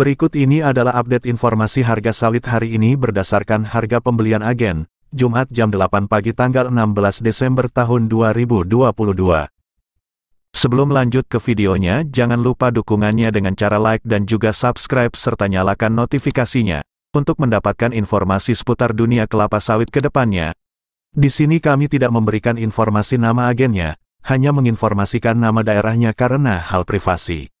Berikut ini adalah update informasi harga sawit hari ini berdasarkan harga pembelian agen, Jumat jam 8 pagi tanggal 16 Desember tahun 2022. Sebelum lanjut ke videonya, jangan lupa dukungannya dengan cara like dan juga subscribe serta nyalakan notifikasinya, untuk mendapatkan informasi seputar dunia kelapa sawit ke depannya. Di sini kami tidak memberikan informasi nama agennya, hanya menginformasikan nama daerahnya karena hal privasi.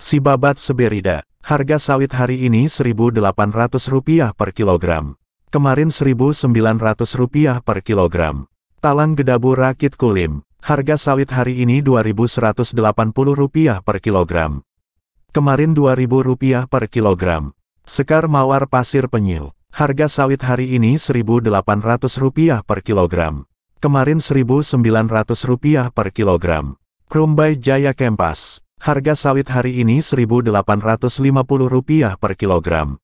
Si babat seberida, harga sawit hari ini Rp1.800 per kilogram. Kemarin Rp1.900 per kilogram. Talang gedabu rakit kulim, harga sawit hari ini Rp2.180 per kilogram. Kemarin Rp2.000 per kilogram. Sekar mawar pasir penyu, harga sawit hari ini Rp1.800 per kilogram. Kemarin Rp1.900 per kilogram. Krumbai Jaya Kempas Harga sawit hari ini Rp1.850 per kilogram.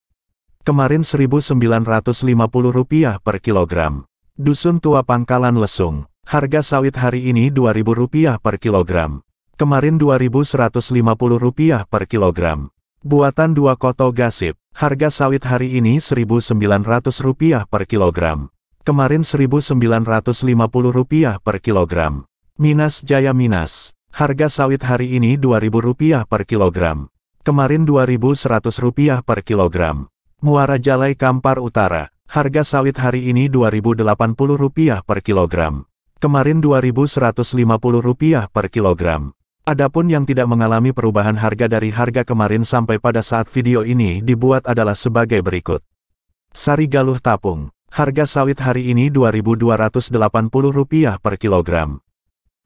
Kemarin Rp1.950 per kilogram. Dusun Tua Pangkalan Lesung, harga sawit hari ini Rp2.000 per kilogram. Kemarin Rp2.150 per kilogram. Buatan dua koto gasip, harga sawit hari ini Rp1.900 per kilogram. Kemarin Rp1.950 per kilogram. Minas Jaya Minas, Harga sawit hari ini Rp2.000 per kilogram. Kemarin Rp2.100 per kilogram. Muara Jalai Kampar Utara. Harga sawit hari ini Rp2.080 per kilogram. Kemarin Rp2.150 per kilogram. Adapun yang tidak mengalami perubahan harga dari harga kemarin sampai pada saat video ini dibuat adalah sebagai berikut. Sari Galuh Tapung. Harga sawit hari ini Rp2.280 per kilogram.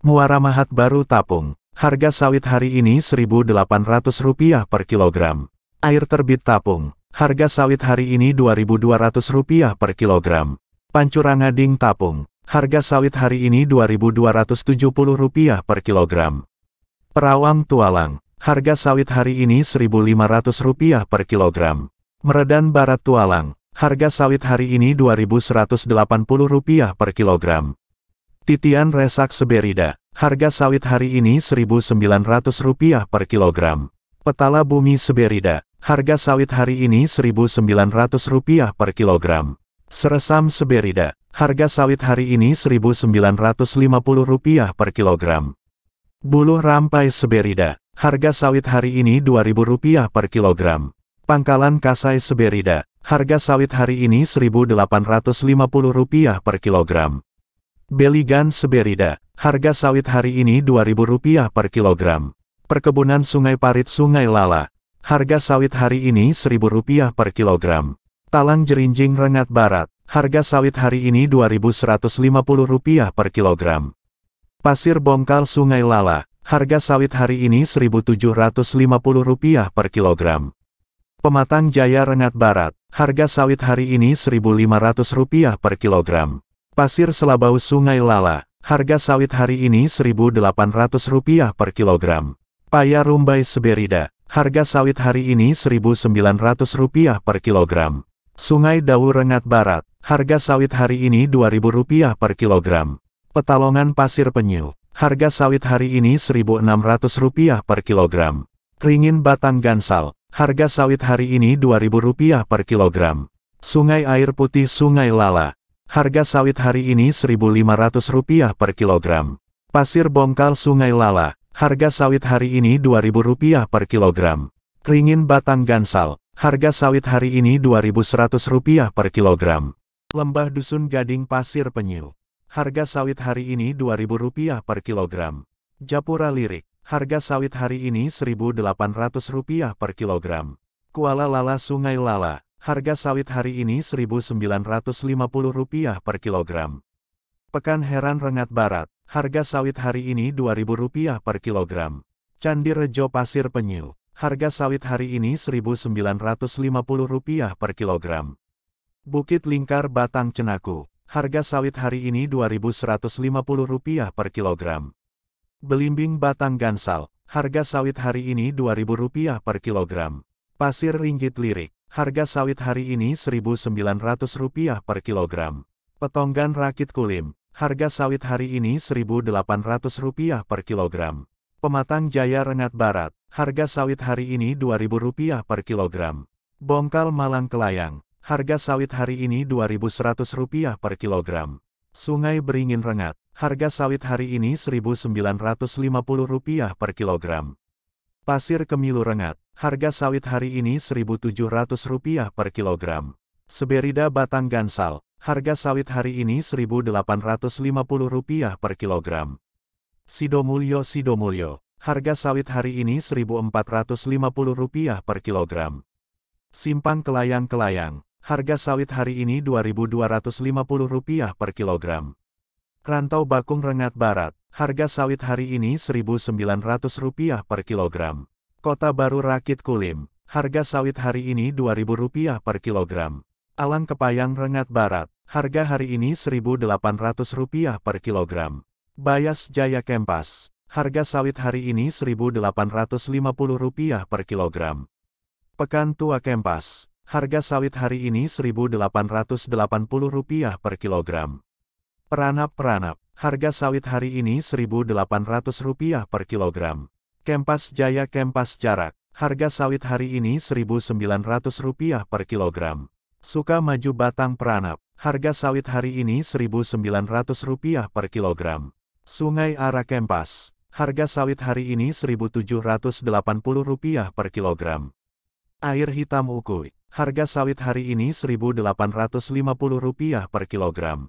Muara Mahat baru tapung. Harga sawit hari ini Rp1.800 per kilogram. Air terbit tapung. Harga sawit hari ini Rp2.200 per kilogram. Pancurangading tapung. Harga sawit hari ini Rp2.270 per kilogram. Perawang tualang. Harga sawit hari ini Rp1.500 per kilogram. Meredan barat tualang. Harga sawit hari ini Rp2.180 per kilogram. Titian Resak Seberida. Harga sawit hari ini Rp1.900 per kilogram. Petala Bumi Seberida. Harga sawit hari ini Rp1.900 per kilogram. Seresam Seberida. Harga sawit hari ini Rp1.950 per kilogram. Buluh Rampai Seberida. Harga sawit hari ini Rp2.000 per kilogram. Pangkalan Kasai Seberida. Harga sawit hari ini Rp1.850 per kilogram. Beligan seberida, harga sawit hari ini Rp2.000 per kilogram. Perkebunan Sungai Parit Sungai Lala, harga sawit hari ini Rp1.000 per kilogram. Talang Jerinjing Rengat Barat, harga sawit hari ini Rp2.150 per kilogram. Pasir Bongkal Sungai Lala, harga sawit hari ini Rp1.750 per kilogram. Pematang Jaya Rengat Barat, harga sawit hari ini Rp1.500 per kilogram. Pasir selabau Sungai Lala, harga sawit hari ini Rp1.800 per kilogram. Paya Rumbai Seberida, harga sawit hari ini Rp1.900 per kilogram. Sungai Dawu Rengat Barat, harga sawit hari ini Rp2.000 per kilogram. Petalongan Pasir Penyu, harga sawit hari ini Rp1.600 per kilogram. Ringin Batang Gansal, harga sawit hari ini Rp2.000 per kilogram. Sungai Air Putih Sungai Lala, Harga sawit hari ini Rp1.500 per kilogram. Pasir bongkal Sungai Lala, harga sawit hari ini Rp2.000 per kilogram. Keringin batang gansal, harga sawit hari ini Rp2.100 per kilogram. Lembah Dusun Gading Pasir Penyu, harga sawit hari ini Rp2.000 per kilogram. Japura Lirik, harga sawit hari ini Rp1.800 per kilogram. Kuala Lala Sungai Lala, Harga sawit hari ini Rp1.950 per kilogram. Pekan Heran Rengat Barat, harga sawit hari ini Rp2.000 per kilogram. Candi Rejo Pasir Penyu, harga sawit hari ini Rp1.950 per kilogram. Bukit Lingkar Batang Cenaku, harga sawit hari ini Rp2.150 per kilogram. Belimbing Batang Gansal, harga sawit hari ini Rp2.000 per kilogram. Pasir Ringgit Lirik, Harga sawit hari ini Rp1.900 per kilogram. Petonggan rakit kulim. Harga sawit hari ini Rp1.800 per kilogram. Pematang Jaya Rengat Barat. Harga sawit hari ini Rp2.000 per kilogram. Bongkal Malang Kelayang. Harga sawit hari ini Rp2.100 per kilogram. Sungai Beringin Rengat. Harga sawit hari ini Rp1.950 per kilogram. Pasir kemilu rengat. Harga sawit hari ini Rp1.700 per kilogram. Seberida batang gansal. Harga sawit hari ini Rp1.850 per kilogram. Sidomulyo Sidomulyo. Harga sawit hari ini Rp1.450 per kilogram. Simpang Kelayang-Kelayang. Harga sawit hari ini Rp2.250 per kilogram. Rantau Bakung Rengat Barat. Harga sawit hari ini Rp1.900 per kilogram. Kota Baru Rakit Kulim. Harga sawit hari ini Rp2.000 per kilogram. Alang Kepayang Rengat Barat. Harga hari ini Rp1.800 per kilogram. Bayas Jaya Kempas. Harga sawit hari ini Rp1.850 per kilogram. Pekan Tua Kempas. Harga sawit hari ini Rp1.880 per kilogram. Peranap-peranap, harga sawit hari ini Rp1.800 per kilogram. Kempas Jaya Kempas Jarak, harga sawit hari ini Rp1.900 per kilogram. Suka Maju Batang Peranap, harga sawit hari ini Rp1.900 per kilogram. Sungai Ara Kempas, harga sawit hari ini Rp1.780 per kilogram. Air hitam ukui, harga sawit hari ini Rp1.850 per kilogram.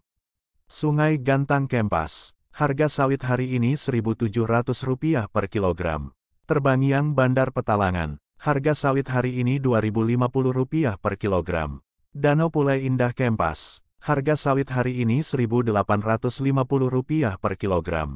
Sungai Gantang Kempas. Harga sawit hari ini Rp1.700 per kilogram. Terbangiang Bandar Petalangan. Harga sawit hari ini Rp2.050 per kilogram. Danau Pulai Indah Kempas. Harga sawit hari ini Rp1.850 per kilogram.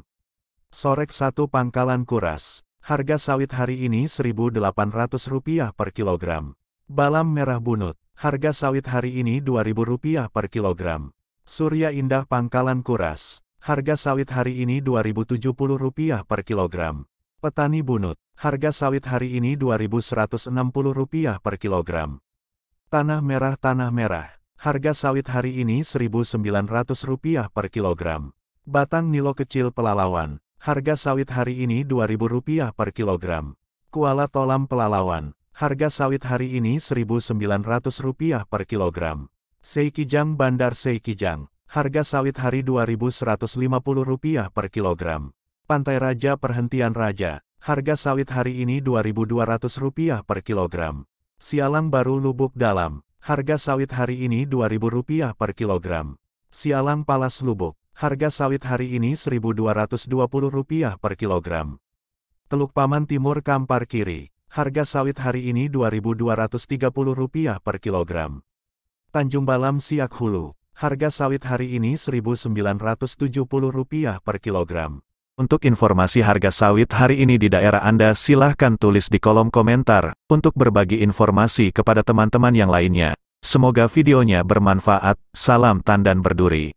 Sorek satu Pangkalan Kuras. Harga sawit hari ini Rp1.800 per kilogram. Balam Merah Bunut. Harga sawit hari ini Rp2.000 per kilogram. Surya Indah Pangkalan Kuras. Harga sawit hari ini Rp2.070 per kilogram. Petani Bunut. Harga sawit hari ini Rp2.160 per kilogram. Tanah Merah Tanah Merah. Harga sawit hari ini Rp1.900 per kilogram. Batang nilo kecil pelalawan. Harga sawit hari ini Rp2.000 per kilogram. Kuala tolam pelalawan. Harga sawit hari ini Rp1.900 per kilogram. Seikijang Bandar Seikijang, harga sawit hari Rp2.150 per kilogram. Pantai Raja Perhentian Raja, harga sawit hari ini Rp2.200 per kilogram. Sialang Baru Lubuk Dalam, harga sawit hari ini Rp2.000 per kilogram. Sialang Palas Lubuk, harga sawit hari ini Rp1.220 per kilogram. Teluk Paman Timur Kampar Kiri, harga sawit hari ini Rp2.230 per kilogram. Tanjung Balam Siak Hulu. Harga sawit hari ini Rp1.970 per kilogram. Untuk informasi harga sawit hari ini di daerah Anda silahkan tulis di kolom komentar, untuk berbagi informasi kepada teman-teman yang lainnya. Semoga videonya bermanfaat, salam tandan berduri.